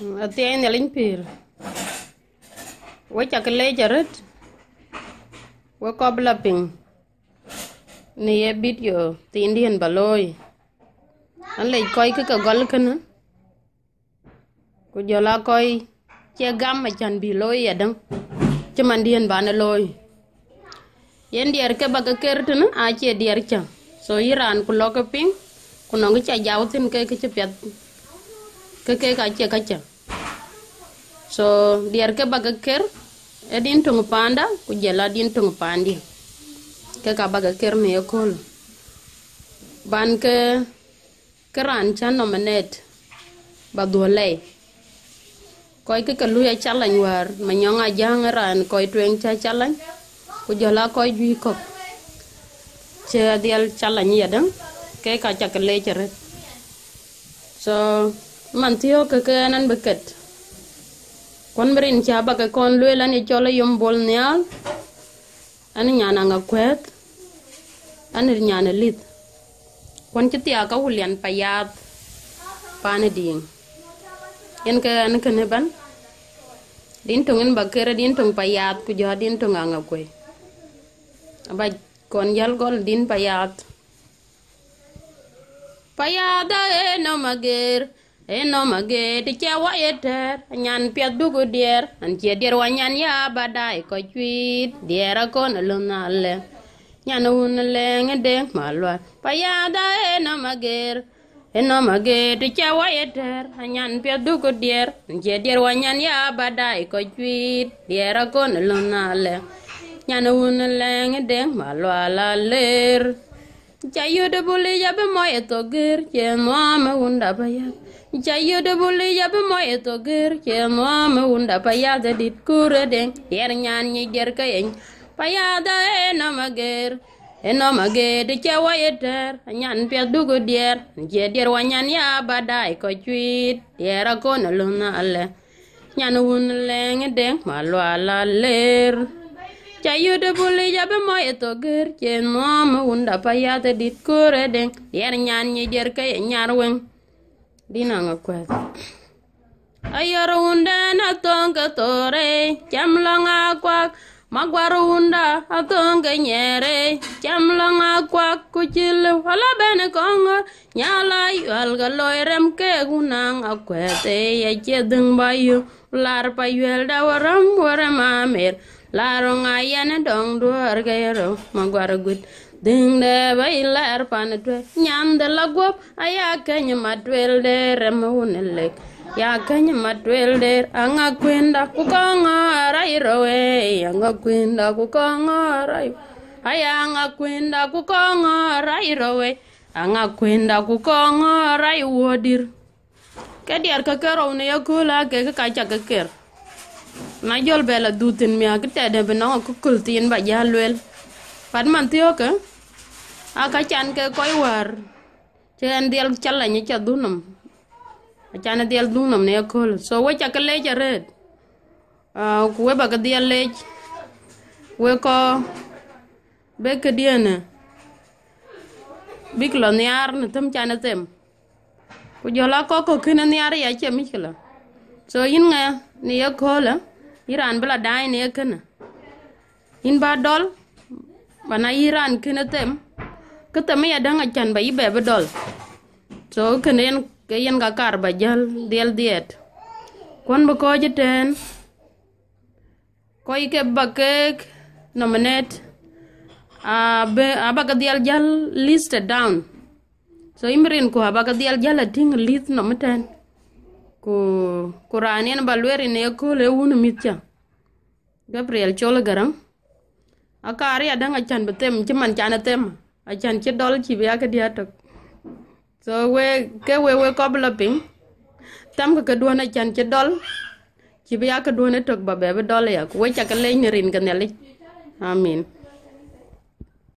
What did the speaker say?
Ừ, atien ya lin pil we cha ke le jaret we ko bla ping ni ye video ti indian baloi an le koi ke ka gol kana ku jola koi che gam ma chan bi loi ya dang che man dien ba na loi Yên dier ke ba ke ker tna a che dier cha so iran ku lo ke ping ku nong cha jaw tin ke ke che pet ke ke ka che ka cha so diar ke baga ker edin eh, tung panda ku jela din tung pandi ke ka baga ker me yokol ban ke keran chan no manet ba dole koy ke kalu ya chalañ war ma nyonga jang ran koy tweng cha chalañ ku jela koy ju ko che dial chalañ yadang ke ka chakle chere so man tiyo ke ke anan beket kon mbirin chaba ke kon lwel an icholo yombol nial ane nyana nga kwet an nyana lit kon chitia ka wulian payat pane ding en ke an ke ban din tungen bakere din tong payat ku jo din tong anga kwe aba kon yal gol din payat payada e no enom aged ce waye ter anyan piath dugu dier ancie dier wa nyan ya badai e ko cuit dier akon lunale nyan un leng de malwar payada enom ager enom aged ce waye ter anyan piath dugu dier ancie dier wa nyan ya badai e ko cuit dier akon lunale nyan un leng de malwar aler jayyode bolle yaɓe moy e togger ceenoame wunda bayab jayyode bolle yaɓe moy e togger ceenoame wunda da ya. dit kure den yer ñaan ñi jerka yeñ ya eno enamager enomagede cewa ye ter ñan pet dugo der je der wa ya yabaday ko cuit ko akona luna ale nyan wun leŋe den ma lwala ler cayude bulli jabe moy eto ger cen moma wunda payate dit kore den yer nyan nye jer ka ye nyar weng dina nga kwet ayoro wunda na tonga tore cham longa kwak magwaro wunda atonga nyere cham longa kwak kuchil wala bene kongo nyala yal ga rem ke gunang akwete ye chedeng bayu lar payuel da waram waramamer larong ayane dong duar gayro magwar gut ding de bay lar pan twe nyam de lagop aya kany matwel de remunelek ya kany matwel de anga kwenda kukonga aya anga kwenda kukonga rairo we anga kwenda kukonga rairo dir kadiar kakero na jol bela dutin mia ki tede bi nongo ku kul tin ba ja luel pat man tiyo ke a ka chan ke koi war che en diel chala ni cha dunam a chan diel dunam ne kol so we cha ke leja red a ku we ba ke diel lej we ko be ke diene bik lo niar ne tem chan tem ku jola ko ko kina niar ya che mi kala so yin nga ni ya kola iran bila dain e ya kana in ba dol bana iran kana tem kata me ya danga chan ba be dol so kana yen yen ga kar ba jal del diet kon ba ko jeten ko ike bakek nominate abe abaka dial jal list down so imrin ko abaka dial jal a list nometen ku kuranin balweri ne kole wun mitya gabriel chol garang akari adang achan betem chiman chana tem achan che dol chi bia ke dia tok so we ke we we kobla ping tam ka duona chan che dol chi bia ke duona tok ba be dol ya we cha ke le ni rin ke ne amin